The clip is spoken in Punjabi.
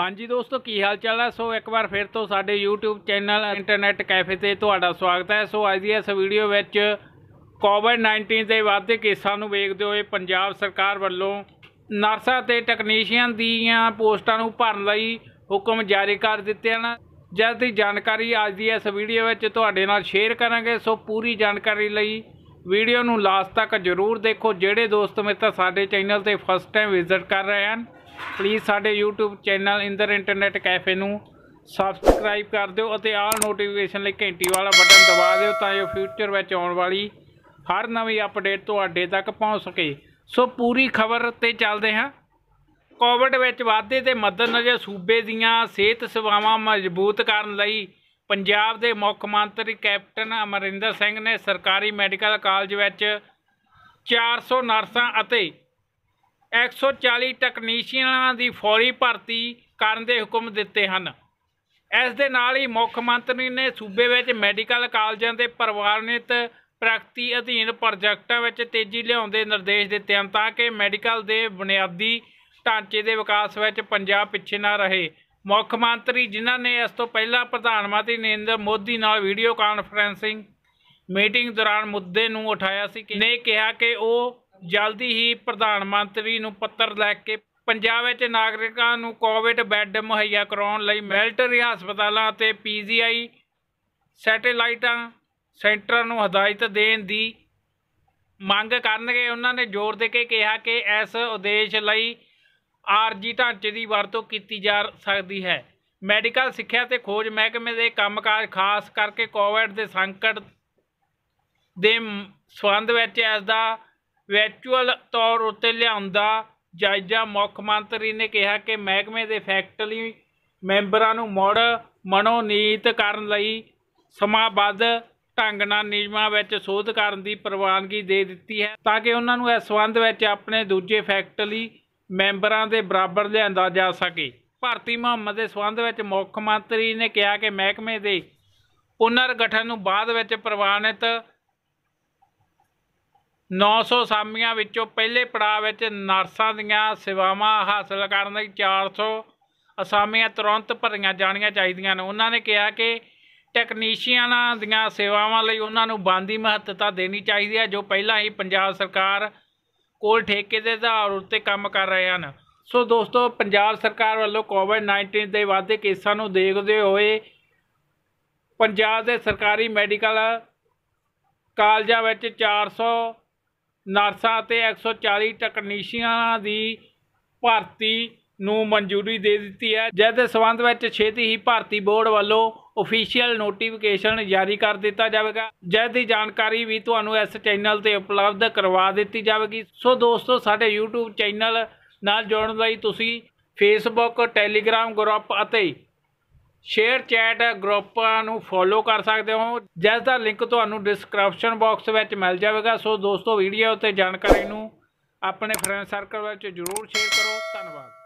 ਹਾਂਜੀ ਦੋਸਤੋ ਕੀ ਹਾਲ ਚਾਲ ਹੈ ਸੋ ਇੱਕ ਵਾਰ ਫਿਰ ਤੋਂ ਸਾਡੇ YouTube ਚੈਨਲ ਇੰਟਰਨੈਟ ਕੈਫੇ ਤੇ ਤੁਹਾਡਾ ਸਵਾਗਤ ਹੈ ਸੋ ਅੱਜ ਦੀ ਇਸ ਵੀਡੀਓ ਵਿੱਚ ਕੋਵਿਡ-19 ਦੇ ਵਾਧੇ ਕੇਸਾਂ ਨੂੰ ਵੇਖਦੇ ਹੋਏ ਪੰਜਾਬ ਸਰਕਾਰ ਵੱਲੋਂ ਨਰਸਾਂ ਤੇ ਟੈਕਨੀਸ਼ੀਅਨ ਦੀਆਂ ਪੋਸਟਾਂ ਨੂੰ ਭਰਨ ਲਈ ਹੁਕਮ ਜਾਰੀ ਕਰ ਦਿੱਤੇ ਹਨ ਜਦ ਦੀ ਜਾਣਕਾਰੀ ਅੱਜ ਦੀ ਇਸ ਵੀਡੀਓ ਵਿੱਚ ਤੁਹਾਡੇ ਨਾਲ ਸ਼ੇਅਰ ਕਰਾਂਗੇ ਸੋ ਪੂਰੀ ਜਾਣਕਾਰੀ ਲਈ ਵੀਡੀਓ ਨੂੰ ਲਾਸਟ ਤੱਕ ਜ਼ਰੂਰ ਦੇਖੋ ਜਿਹੜੇ ਦੋਸਤ ਤਾਂ ਸਾਡੇ ਚੈਨਲ ਤੇ ਫਸਟ ਟਾਈਮ ਵਿਜ਼ਿਟ ਕਰ ਰਹੇ ਹਨ ਪਲੀਜ਼ ਸਾਡੇ YouTube channel Inder internet cafe ਨੂੰ ਸਬਸਕ੍ਰਾਈਬ ਕਰ ਦਿਓ ਅਤੇ ਆਲ ਨੋਟੀਫਿਕੇਸ਼ਨ ਲਈ ਘੰਟੀ ਵਾਲਾ ਬਟਨ ਦਬਾ ਦਿਓ ਤਾਂ ਜੋ ਫਿਊਚਰ ਵਿੱਚ ਆਉਣ ਵਾਲੀ ਹਰ ਨਵੀਂ ਅਪਡੇਟ ਤੁਹਾਡੇ ਤੱਕ ਪਹੁੰਚ ਸਕੇ ਸੋ ਪੂਰੀ ਖਬਰ ਤੇ ਚੱਲਦੇ ਹਾਂ ਕੋਵਿਡ ਵਿੱਚ ਵਾਧੇ ਦੇ ਮੱਦੇਨਜ਼ਰ ਸੂਬੇ ਦੀਆਂ ਸਿਹਤ ਸੇਵਾਵਾਂ ਮਜ਼ਬੂਤ ਕਰਨ ਲਈ ਪੰਜਾਬ ਦੇ ਮੁੱਖ ਮੰਤਰੀ ਕੈਪਟਨ ਅਮਰਿੰਦਰ ਸਿੰਘ ਨੇ ਸਰਕਾਰੀ ਮੈਡੀਕਲ ਕਾਲਜ ਵਿੱਚ 400 ਨਰਸਾਂ ਅਤੇ 140 ਟੈਕਨੀਸ਼ੀਅਨਾਂ ਦੀ ਫੌਰੀ ਭਰਤੀ ਕਰਨ ਦੇ ਹੁਕਮ ਦਿੱਤੇ ਹਨ ਇਸ ਦੇ ਨਾਲ ਹੀ ਮੁੱਖ ਮੰਤਰੀ ਨੇ ਸੂਬੇ ਵਿੱਚ ਮੈਡੀਕਲ ਕਾਲਜਾਂ ਦੇ ਪਰਿਵਾਰਨਿਤ ਪ੍ਰਗਤੀ ਅਧੀਨ ਪ੍ਰੋਜੈਕਟਾਂ ਵਿੱਚ ਤੇਜ਼ੀ ਲਿਆਉਣ ਦੇ ਨਿਰਦੇਸ਼ ਦਿੱਤੇ ਹਨ ਤਾਂ ਕਿ ਮੈਡੀਕਲ ਦੇ ਬੁਨਿਆਦੀ ਢਾਂਚੇ ਦੇ ਵਿਕਾਸ ਵਿੱਚ ਪੰਜਾਬ ਪਿੱਛੇ ਨਾ ਰਹੇ ਮੁੱਖ ਮੰਤਰੀ ਜਿਨ੍ਹਾਂ ਨੇ ਇਸ ਤੋਂ ਪਹਿਲਾਂ ਪ੍ਰਧਾਨ ਮੰਤਰੀ ਨਰਿੰਦਰ ਮੋਦੀ ਨਾਲ ਵੀਡੀਓ ਕਾਨਫਰੈਂਸਿੰਗ ਮੀਟਿੰਗ ਦੌਰਾਨ ਮੁੱਦੇ ਨੂੰ ਉਠਾਇਆ ਸੀ ਨੇ ਕਿਹਾ ਕਿ ਉਹ ਜਲਦੀ ਹੀ ਪ੍ਰਧਾਨ ਮੰਤਰੀ ਨੂੰ ਪੱਤਰ ਲੈ ਕੇ ਪੰਜਾਬ ਵਿੱਚ ਨਾਗਰਿਕਾਂ ਨੂੰ ਕੋਵਿਡ ਬੈੱਡ ਮੁਹੱਈਆ ਕਰਾਉਣ ਲਈ ਮਿਲਟਰੀ ਹਸਪਤਾਲਾਂ ਅਤੇ ਪੀਜੀਆਈ ਸੈਟੇਲਾਈਟਾਂ ਸੈਂਟਰਾਂ ਨੂੰ ਹਦਾਇਤ ਦੇਣ ਦੀ ਮੰਗ ਕਰਨਗੇ ਉਹਨਾਂ ਨੇ ਜ਼ੋਰ ਦੇ ਕੇ ਕਿਹਾ ਕਿ ਇਸ ਉਦੇਸ਼ ਲਈ ਆਰਜੀ ਢਾਂਚੇ ਦੀ ਵਰਤੋਂ ਕੀਤੀ ਜਾ ਸਕਦੀ ਹੈ ਮੈਡੀਕਲ ਸਿੱਖਿਆ ਤੇ ਖੋਜ ਮਹਿਕਮੇ ਦੇ ਕੰਮਕਾਜ ਖਾਸ ਕਰਕੇ ਕੋਵਿਡ ਦੇ ਸੰਕਟ ਦੇ ਸੰਬੰਧ ਵਿੱਚ ਇਸ ਦਾ ਵਰਚੁਅਲ ਤੌਰ ਉੱਤੇ ਲਿਆਉਂਦਾ ਜਾਇਜ਼ਾ ਮੁੱਖ ਮੰਤਰੀ ਨੇ ਕਿਹਾ ਕਿ ਮਹਿਕਮੇ ਦੇ ਫੈਕਟਰੀ ਮੈਂਬਰਾਂ ਨੂੰ ਮੋੜ ਮਨੋਨੀਤ ਕਰਨ ਲਈ ਸਮਾਬੱਧ ਢੰਗ ਨਾਲ ਨਿਯਮਾਂ ਵਿੱਚ ਸੋਧ ਕਰਨ ਦੀ ਪ੍ਰਵਾਨਗੀ ਦੇ ਦਿੱਤੀ ਹੈ ਤਾਂ ਕਿ ਉਹਨਾਂ ਨੂੰ ਇਸ ਸੰਬੰਧ ਵਿੱਚ ਆਪਣੇ ਦੂਜੇ ਫੈਕਟਰੀ ਮੈਂਬਰਾਂ ਦੇ ਬਰਾਬਰ ਲਿਆਂਦਾ ਜਾ ਸਕੇ ਭਾਰਤੀ ਮੁਹੰਮਦ ਦੇ ਸਬੰਧ ਵਿੱਚ ਮੁੱਖ ਮੰਤਰੀ ਨੇ ਕਿਹਾ ਕਿ ਮਹਿਕਮੇ ਦੇ ਪੁਨਰ ਗਠਨ ਨੂੰ ਬਾਅਦ ਵਿੱਚ ਪ੍ਰਵਾਨਿਤ 900 ਸਾਮੀਆਂ ਵਿੱਚੋਂ ਪਹਿਲੇ ਪੜਾਅ ਵਿੱਚ ਨਰਸਾਂ ਦੀਆਂ ਸੇਵਾਵਾਂ ਹਾਸਲ ਕਰਨ ਲਈ 400 ਅਸਾਮੀਆਂ ਤੁਰੰਤ ਭਰੀਆਂ ਜਾਣੀਆਂ ਚਾਹੀਦੀਆਂ ਨੇ ਉਹਨਾਂ ਨੇ ਕਿਹਾ ਕਿ ਟੈਕਨੀਸ਼ੀਅਨਾਂ ਦੀਆਂ ਸੇਵਾਵਾਂ ਲਈ ਉਹਨਾਂ ਨੂੰ ਬਾਂਦੀ ਮਹੱਤਤਾ ਦੇਣੀ ਚਾਹੀਦੀ ਹੈ ਜੋ ਪਹਿਲਾਂ ਹੀ ਪੰਜਾਬ ਸਰਕਾਰ ਕੋਲ ਠੇਕੇ ਦੇ ਆਧਾਰ ਉੱਤੇ ਕੰਮ ਕਰ ਰਹੇ ਹਨ ਸੋ ਦੋਸਤੋ ਪੰਜਾਬ ਸਰਕਾਰ ਵੱਲੋਂ ਕੋਵਿਡ-19 ਦੇ ਵਾਧੇ ਕੇਸਾਂ ਨੂੰ ਦੇਖਦੇ ਹੋਏ ਪੰਜਾਬ ਦੇ ਸਰਕਾਰੀ ਮੈਡੀਕਲ ਕਾਲਜਾਂ ਵਿੱਚ 400 ਨਰਸਾਂ ਅਤੇ 140 ਟੈਕਨੀਸ਼ੀਅਨਾਂ ਦੀ ਭਰਤੀ ਨੂੰ ਮਨਜ਼ੂਰੀ ਦੇ ਦਿੱਤੀ ਹੈ ਜਿਸ ਦੇ ਸਬੰਧ ਵਿੱਚ ਛੇਤੀ ਹੀ ਭਰਤੀ ਬੋਰਡ ਵੱਲੋਂ ਆਫੀਸ਼ੀਅਲ ਨੋਟੀਫਿਕੇਸ਼ਨ ਜਾਰੀ ਕਰ ਦਿੱਤਾ ਜਾਵੇਗਾ ਜਿਸ ਦੀ ਜਾਣਕਾਰੀ ਵੀ ਤੁਹਾਨੂੰ ਇਸ ਚੈਨਲ ਤੇ ਉਪਲਬਧ ਕਰਵਾ ਦਿੱਤੀ ਜਾਵੇਗੀ ਸੋ ਦੋਸਤੋ ਸਾਡੇ YouTube ਚੈਨਲ ਨਾਲ ਜੁੜਨ ਲਈ ਤੁਸੀਂ Facebook Telegram ਗਰੁੱਪ ਅਤੇ ਸ਼ੇਅਰ ਚੈਟ ਗਰੁੱਪਾਂ ਨੂੰ ਫੋਲੋ ਕਰ ਸਕਦੇ ਹੋ ਜਿਸ ਦਾ ਲਿੰਕ ਤੁਹਾਨੂੰ ਡਿਸਕ੍ਰਿਪਸ਼ਨ ਬਾਕਸ ਵਿੱਚ ਮਿਲ ਜਾਵੇਗਾ ਸੋ ਦੋਸਤੋ ਵੀਡੀਓ ਤੇ ਜਾਣਕਾਰੀ ਨੂੰ ਆਪਣੇ ਫਰੈਂਡ ਸਰਕਲ ਵਿੱਚ ਜ਼ਰੂਰ ਸ਼ੇਅਰ ਕਰੋ ਧੰਨਵਾਦ